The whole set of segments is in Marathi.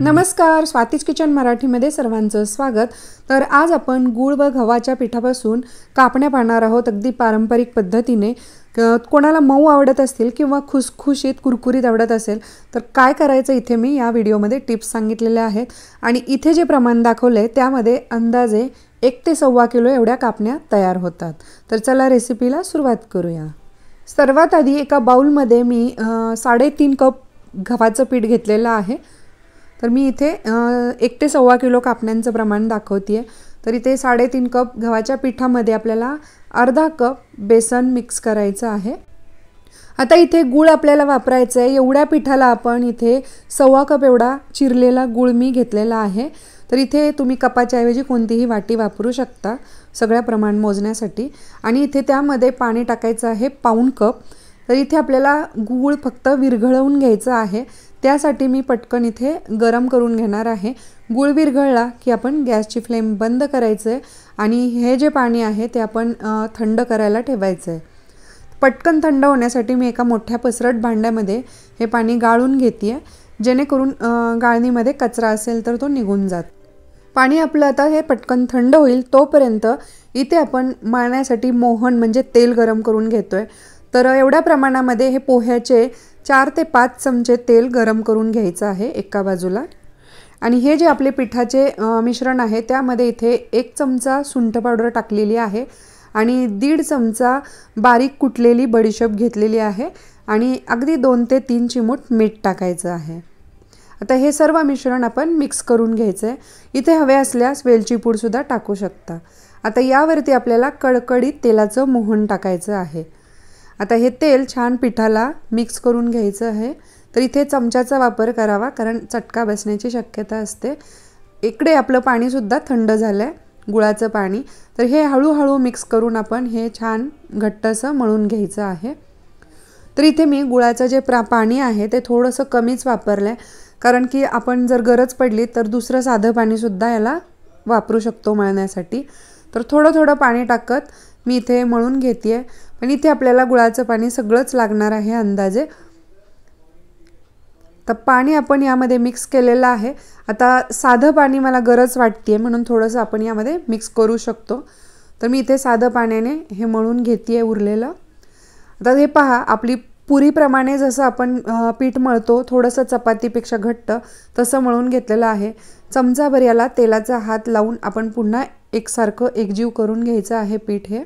नमस्कार स्वातीज किचन मराठीमध्ये सर्वांचं स्वागत तर आज आपण गूळ व गव्हाच्या पिठापासून कापण्या पाहणार आहोत अगदी पारंपरिक पद्धतीने कोणाला मऊ आवडत असतील किंवा खुसखुशीत कुरकुरीत आवडत असेल तर काय करायचं इथे मी या व्हिडिओमध्ये टिप्स सांगितलेल्या आहेत आणि इथे जे प्रमाण दाखवले त्यामध्ये अंदाजे एक ते सव्वा किलो एवढ्या कापण्या तयार होतात तर चला रेसिपीला सुरुवात करूया सर्वात आधी एका बाऊलमध्ये मी साडेतीन कप गव्हाचं पीठ घेतलेलं आहे तर मी इथे एक ते सव्वा किलो कापण्यांचं प्रमाण दाखवते आहे तर इथे साडेतीन कप गव्हाच्या पिठामध्ये आपल्याला अर्धा कप बेसन मिक्स करायचं आहे आता इथे गूळ आपल्याला वापरायचं आहे एवढ्या पिठाला आपण इथे सव्वा कप एवढा चिरलेला गूळ मी घेतलेला आहे तर इथे तुम्ही कपाच्याऐवजी कोणतीही वाटी वापरू शकता सगळ्या प्रमाण मोजण्यासाठी आणि इथे त्यामध्ये पाणी टाकायचं आहे पाऊण कप तर इथे आपल्याला गूळ फक्त विरघळवून घ्यायचं आहे त्यासाठी मी पटकन इथे गरम करून घेणार आहे गुळ विरघळला की आपण गॅसची फ्लेम बंद करायचं आहे आणि हे जे पाणी आहे ते आपण थंड करायला ठेवायचं आहे पटकन थंड होण्यासाठी मी एका मोठ्या पसरट भांड्यामध्ये हे पाणी गाळून घेते आहे जेणेकरून गाळणीमध्ये कचरा असेल तर तो निघून जात पाणी आपलं आता हे पटकन थंड होईल तोपर्यंत इथे आपण माळण्यासाठी मोहन म्हणजे तेल गरम करून घेतो आहे तर एवढ्या प्रमाणामध्ये हे पोह्याचे चार ते पाच चमचे तेल गरम करून घ्यायचं आहे एका बाजूला आणि हे जे आपले पिठाचे मिश्रण आहे त्यामध्ये इथे एक चमचा सुंठ पावडर टाकलेली आहे आणि दीड चमचा बारीक कुटलेली बडीशेप घेतलेली आहे आणि अगदी दोन ते तीन चिमूट मीठ टाकायचं आहे आता हे सर्व मिश्रण आपण मिक्स करून घ्यायचं आहे इथे हवे असल्यास वेलची पूडसुद्धा टाकू शकता आता यावरती आपल्याला कडकडीत तेलाचं मोहन टाकायचं आहे आता हे तेल छान पिठाला मिक्स करून घ्यायचं आहे तर इथे चमच्याचा वापर करावा कारण चटका बसण्याची शक्यता असते इकडे आपलं पाणीसुद्धा थंड झालं आहे गुळाचं पाणी तर हे हळूहळू मिक्स करून आपण हे छान घट्टसं मळून घ्यायचं आहे तर इथे मी गुळाचं जे प्रा पाणी आहे ते थोडंसं कमीच वापरलं आहे कारण की आपण जर गरज पडली तर दुसरं साधं पाणीसुद्धा याला वापरू शकतो मळण्यासाठी तर थोडं थोडं पाणी टाकत मी इथे मळून घेते आहे पण इथे आपल्याला गुळाचं पाणी सगळंच लागणार आहे अंदाजे तर पाणी आपण यामध्ये मिक्स केलेलं आहे आता साधं पाणी मला गरज वाटते म्हणून थोडंसं आपण यामध्ये मिक्स करू शकतो तर मी इथे साधं पाण्याने हे मळून घेते आहे उरलेलं आता हे पहा आपली पुरीप्रमाणे जसं आपण पीठ मळतो थोडंसं चपातीपेक्षा घट्ट तसं मळून घेतलेलं आहे चमचाभर याला तेलाचा हात लावून आपण पुन्हा एकसारखं एकजीव करून घ्यायचं आहे पीठ हे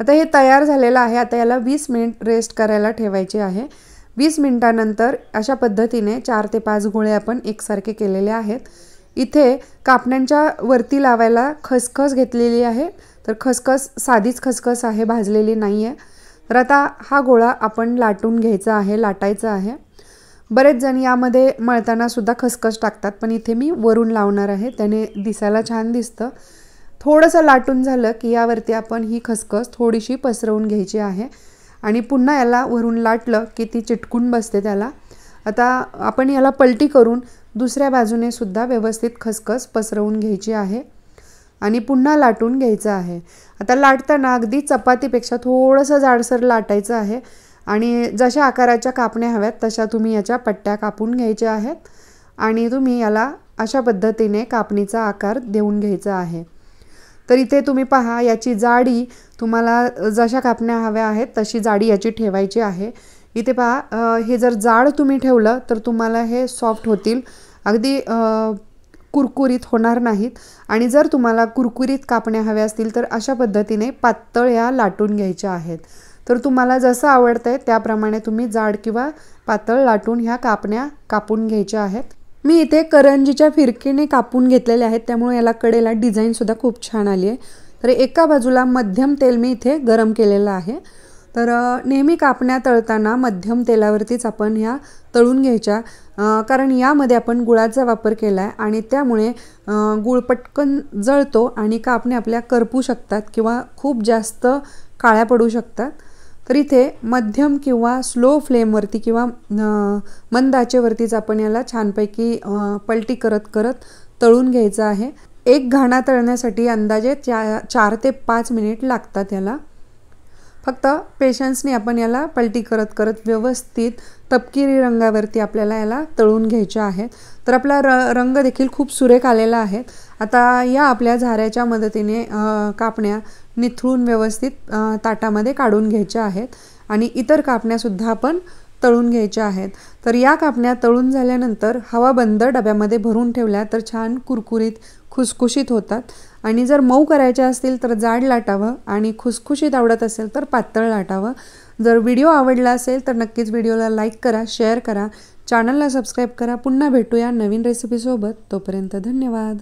आता हे तयार झालेलं आहे आता याला वीस मिनिट रेस्ट करायला ठेवायचे आहे वीस मिनिटानंतर अशा पद्धतीने चार ते पाच गोळे आपण एकसारखे केलेले आहेत इथे कापण्यांच्या वरती लावायला खसखस घेतलेली आहे तर खसखस साधीच खसखस आहे भाजलेली नाही आहे तर आता हा गोळा आपण लाटून घ्यायचा आहे लाटायचा आहे बरेच जण यामध्ये मळताना सुद्धा खसखस टाकतात पण इथे मी वरून लावणार आहे त्याने दिसायला छान दिसतं थोडंसं लाटून झालं की यावरती आपण ही खसखस थोडीशी पसरवून घ्यायची आहे आणि पुन्हा याला वरून लाटलं की ती चिटकून बसते त्याला आता आपण याला पलटी करून दुसऱ्या बाजूने सुद्धा व्यवस्थित खसखस पसरवून घ्यायची आहे आणि पुन्हा लाटून घ्यायचं आहे आता लाटताना अगदी चपातीपेक्षा थोडंसं जाडसर लाटायचं आहे आणि जशा आकाराच्या कापण्या हव्यात तशा तुम्ही याच्या पट्ट्या कापून घ्यायच्या आहेत आणि तुम्ही याला अशा पद्धतीने कापणीचा आकार देऊन घ्यायचा आहे तर इथे तुम्ही पहा याची जाडी तुम्हाला जशा कापण्या हव्या आहेत तशी जाडी याची ठेवायची आहे इथे पहा हे जर जाड तुम्ही ठेवलं तर तुम्हाला हे सॉफ्ट होतील अगदी कुरकुरीत होणार नाहीत आणि जर तुम्हाला कुरकुरीत कापण्या हव्या असतील तर अशा पद्धतीने पातळ या लाटून घ्यायच्या आहेत तर तुम्हाला जसं आवडतं आहे त्याप्रमाणे तुम्ही जाड किंवा पातळ लाटून ह्या कापण्या कापून घ्यायच्या आहेत मी इथे करंजीच्या फिरकीने कापून घेतलेल्या आहेत त्यामुळे याला कडेला डिझाईनसुद्धा खूप छान आली आहे तर एका बाजूला मध्यम तेल मी इथे गरम केलेलं आहे तर नेहमी कापण्या तळताना मध्यम तेलावरतीच आपण ह्या तळून घ्यायच्या कारण यामध्ये आपण गुळाचा वापर केला आहे आणि त्यामुळे गुळ पटकन जळतो आणि कापणे आपल्या करपू शकतात किंवा खूप जास्त काळ्या पडू शकतात तर इथे मध्यम किंवा स्लो फ्लेमवरती किंवा मंदाचेवरतीच आपण याला छानपैकी पलटी करत करत तळून घ्यायचं आहे एक घाणा तळण्यासाठी अंदाजे चार चार ते पाच मिनिट लागतात याला फक्त पेशन्सने आपण याला पलटी करत करत व्यवस्थित तपकिरी रंगावरती आपल्याला याला तळून घ्यायचे आहेत तर आपला र रंग देखील खूप सुरेख आलेला आहे आता या आपल्या झाऱ्याच्या मदतीने कापण्या निथळून व्यवस्थित ताटामध्ये काढून घ्यायच्या आहेत आणि इतर कापण्यासुद्धा आपण तळून घ्यायच्या आहेत तर या कापण्या तळून झाल्यानंतर हवा बंद डब्यामध्ये भरून ठेवल्या तर छान कुरकुरीत खुसखुशीत होतात आणि जर मऊ करायच्या असतील तर जाड लाटावं आणि खुसखुशीत आवडत असेल तर पातळ लाटावं जर व्हिडिओ आवडला असेल तर नक्कीच व्हिडिओला लाईक करा शेअर करा चॅनलला सबस्क्राईब करा पुन्हा भेटूया नवीन रेसिपीसोबत तोपर्यंत धन्यवाद